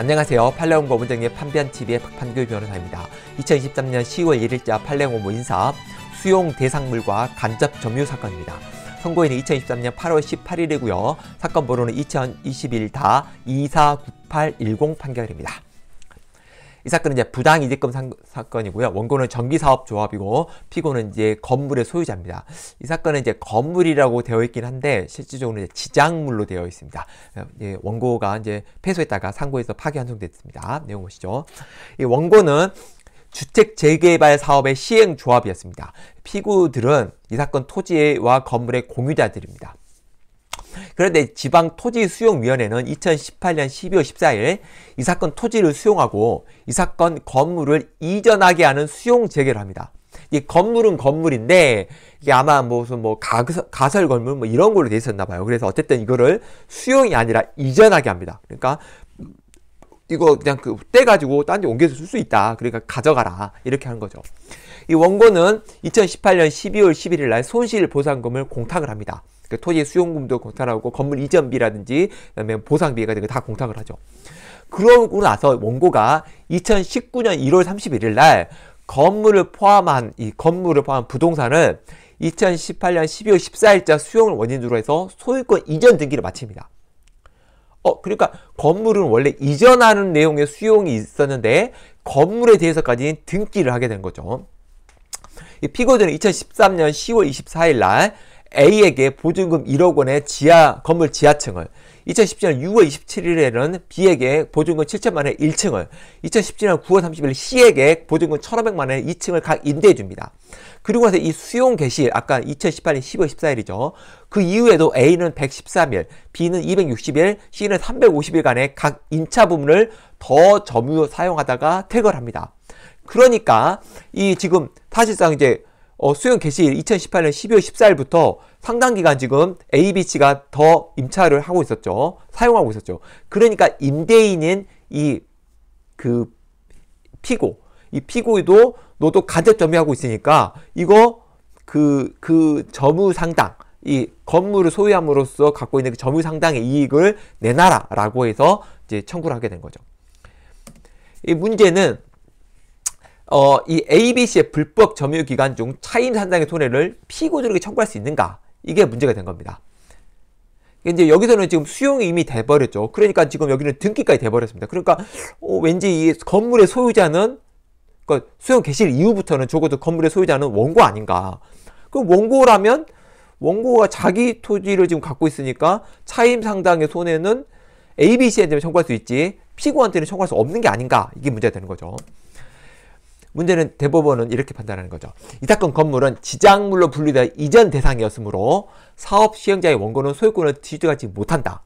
안녕하세요. 팔레옹 고문정의 판변TV의 박판규 변호사입니다. 2023년 10월 1일자 팔레옹 모인사 수용 대상물과 간접 점유 사건입니다. 선고일은 2023년 8월 18일이고요. 사건 번호는 2021다 249810 판결입니다. 이 사건은 이제 부당 이득금 사건이고요. 원고는 전기사업조합이고 피고는 이제 건물의 소유자입니다. 이 사건은 이제 건물이라고 되어 있긴 한데 실질적으로 이제 지장물로 되어 있습니다. 예, 원고가 이제 패소했다가 상고에서 파기환송됐습니다. 내용 보시죠. 이 원고는 주택 재개발 사업의 시행조합이었습니다. 피고들은 이 사건 토지와 건물의 공유자들입니다. 그런데 지방 토지 수용위원회는 2018년 12월 14일 이 사건 토지를 수용하고 이 사건 건물을 이전하게 하는 수용 재개를 합니다. 이 건물은 건물인데 이게 아마 무슨 뭐 가설, 가설 건물 뭐 이런 걸로 돼 있었나 봐요. 그래서 어쨌든 이거를 수용이 아니라 이전하게 합니다. 그러니까 이거 그냥 그 떼가지고 딴 데 옮겨서 쓸 수 있다. 그러니까 가져가라. 이렇게 하는 거죠. 이 원고는 2018년 12월 11일 날 손실 보상금을 공탁을 합니다. 그러니까 토지 수용금도 공탁하고 건물 이전비라든지 그다음에 보상비 같은 거다 공탁을 하죠. 그러고 나서 원고가 2019년 1월 31일 날 건물을 포함한 이 건물을 포함한 부동산은 2018년 12월 14일자 수용을 원인으로 해서 소유권 이전 등기를 마칩니다. 어, 그러니까 건물은 원래 이전하는 내용의 수용이 있었는데 건물에 대해서까지 등기를 하게 된 거죠. 피고인은 2013년 10월 24일 날 A에게 보증금 1억 원의 지하 건물 지하층을 2017년 6월 27일에는 B에게 보증금 7천만 원의 1층을 2017년 9월 30일 C에게 보증금 1,500만 원의 2층을 각 인대해 줍니다. 그리고 나서 이 수용 개시 일 아까 2018년 10월 14일이죠. 그 이후에도 A는 113일, B는 260일, C는 350일간의 각 임차 부분을 더 점유 사용하다가 퇴거합니다. 를 그러니까 이 지금 사실상 이제 어, 수용 개시 일 2018년 12월 14일부터 상당 기간 지금 ABC가 더 임차를 하고 있었죠. 사용하고 있었죠. 그러니까 임대인인 이그 피고 이 피고도 너도 간접 점유하고 있으니까 이거 그그 그 점유 상당 이 건물을 소유함으로써 갖고 있는 그 점유 상당의 이익을 내놔라라고 해서 이제 청구를 하게 된 거죠. 이 문제는 어, 이 ABC의 불법 점유기간 중 차임 산당의 손해를 피고들에게 청구할 수 있는가? 이게 문제가 된 겁니다. 이제 여기서는 지금 수용이 이미 돼버렸죠. 그러니까 지금 여기는 등기까지 돼버렸습니다. 그러니까 어, 왠지 이 건물의 소유자는 그러니까 수용 개시 이후부터는 적어도 건물의 소유자는 원고 아닌가. 그럼 원고라면 원고가 자기 토지를 지금 갖고 있으니까 차임 상당의 손해는 ABC한테 청구할 수 있지 피고한테는 청구할 수 없는 게 아닌가 이게 문제가 되는 거죠. 문제는 대법원은 이렇게 판단하는 거죠. 이 사건 건물은 지장물로 분류되어 이전 대상이었으므로 사업 시행자의 원고는 소유권을 취득하지 못한다.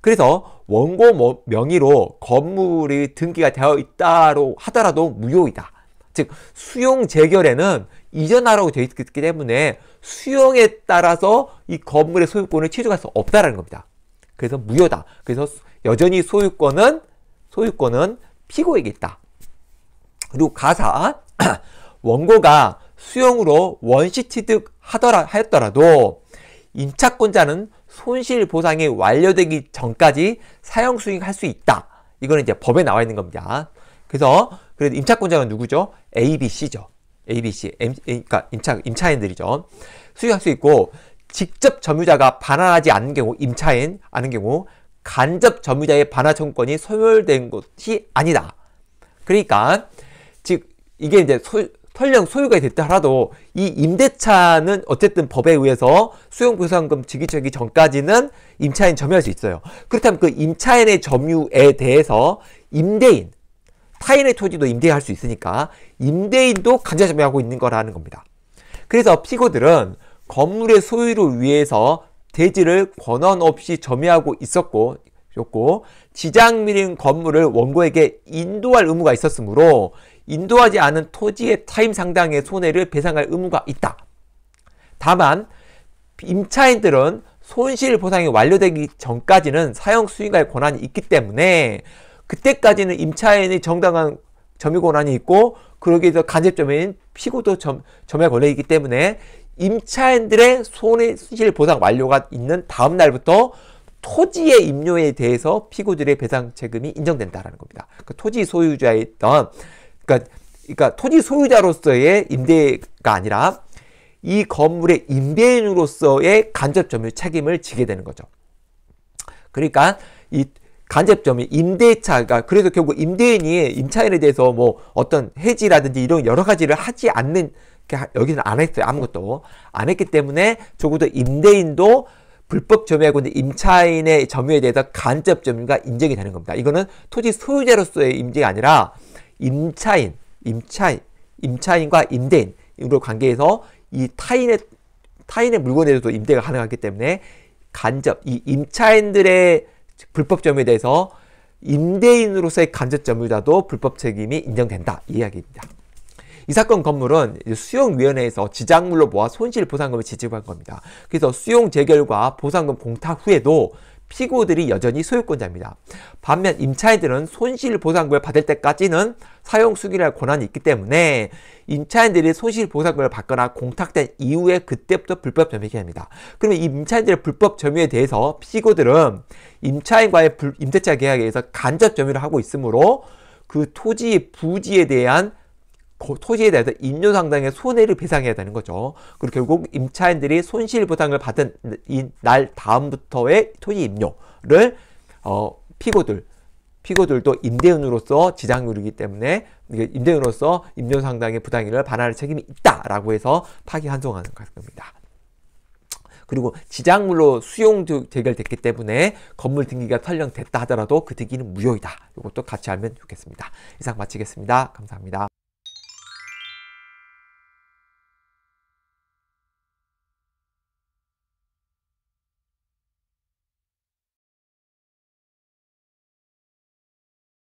그래서 원고 뭐, 명의로 건물이 등기가 되어 있다로 하더라도 무효이다. 즉 수용 재결에는 이전하라고 되어 있기 때문에 수용에 따라서 이 건물의 소유권을 취득할 수없다는 겁니다. 그래서 무효다. 그래서 여전히 소유권은 소유권은 피고에게 있다. 그리고 가사 원고가 수용으로 원시 취득하더라 하였더라도 임차권자는 손실 보상이 완료되기 전까지 사용 수익할 수 있다. 이거는 이제 법에 나와 있는 겁니다. 그래서 그래도 임차권자는 누구죠? A, B, C죠. A, B, C. M, 그러니까 임차 임차인들이죠. 수익할 수 있고 직접 점유자가 반환하지 않는 경우 임차인 않은 경우 간접 점유자의 반환 청구권이 소멸된 것이 아니다. 그러니까 이게 이제 소, 설령 소유가 됐다 하더라도 이 임대차는 어쨌든 법에 의해서 수용보상금 지기되기 전까지는 임차인 점유할 수 있어요. 그렇다면 그 임차인의 점유에 대해서 임대인, 타인의 토지도 임대할 수 있으니까 임대인도 간접 점유하고 있는 거라는 겁니다. 그래서 피고들은 건물의 소유를 위해서 대지를 권한 없이 점유하고 있었고 였고 지장 밀인 건물을 원고에게 인도할 의무가 있었으므로 인도하지 않은 토지의 타임 상당의 손해를 배상할 의무가 있다. 다만 임차인들은 손실 보상이 완료되기 전까지는 사용 수익할 권한이 있기 때문에 그때까지는 임차인의 정당한 점유 권한이 있고 그러기 위해서 간접점인 피고도 점, 점유할 권리이 있기 때문에 임차인들의 손실 보상 완료가 있는 다음 날부터 토지의 임료에 대해서 피고들의 배상 책임이 인정된다라는 겁니다. 그 토지 소유자였던 그러니까, 그러니까 토지 소유자로서의 임대가 아니라 이 건물의 임대인으로서의 간접 점유 책임을 지게 되는 거죠. 그러니까 이 간접 점유 임대차가 그래서 결국 임대인이 임차인에 대해서 뭐 어떤 해지라든지 이런 여러 가지를 하지 않는 여기는 안 했어요. 아무것도 안 했기 때문에 적어도 임대인도 불법 점유하고 있는 임차인의 점유에 대해서 간접 점유가 인정이 되는 겁니다. 이거는 토지 소유자로서의 임대가 아니라 임차인, 임차인, 임차인과 임대인으로 관계해서이 타인의 타인의 물건에도 서 임대가 가능하기 때문에 간접 이 임차인들의 불법점에 대해서 임대인으로서의 간접점유자도 불법 책임이 인정된다 이 이야기입니다. 이 사건 건물은 수용위원회에서 지장물로 모아 손실보상금을 지급한 겁니다. 그래서 수용 재결과 보상금 공탁 후에도 피고들이 여전히 소유권자입니다. 반면 임차인들은 손실보상금을 받을 때까지는 사용 수기할 권한이 있기 때문에 임차인들이 손실보상금을 받거나 공탁된 이후에 그때부터 불법 점유이게 됩니다. 그러면 임차인들의 불법 점유에 대해서 피고들은 임차인과의 불, 임대차 계약에 의해서 간접 점유를 하고 있으므로 그 토지 부지에 대한 토지에 대해서 임료 상당의 손해를 배상해야 되는 거죠. 그리고 결국 임차인들이 손실 보상을 받은 이 날 다음부터의 토지 임료를 어, 피고들 피고들도 임대인으로서 지장률이기 때문에 임대인으로서 임료 상당의 부당이를 반환할 책임이 있다라고 해서 파기 환송하는 겁니다. 그리고 지장물로 수용 대결됐기 때문에 건물 등기가 설령 됐다 하더라도 그 등기는 무효이다. 이것도 같이 알면 좋겠습니다. 이상 마치겠습니다. 감사합니다.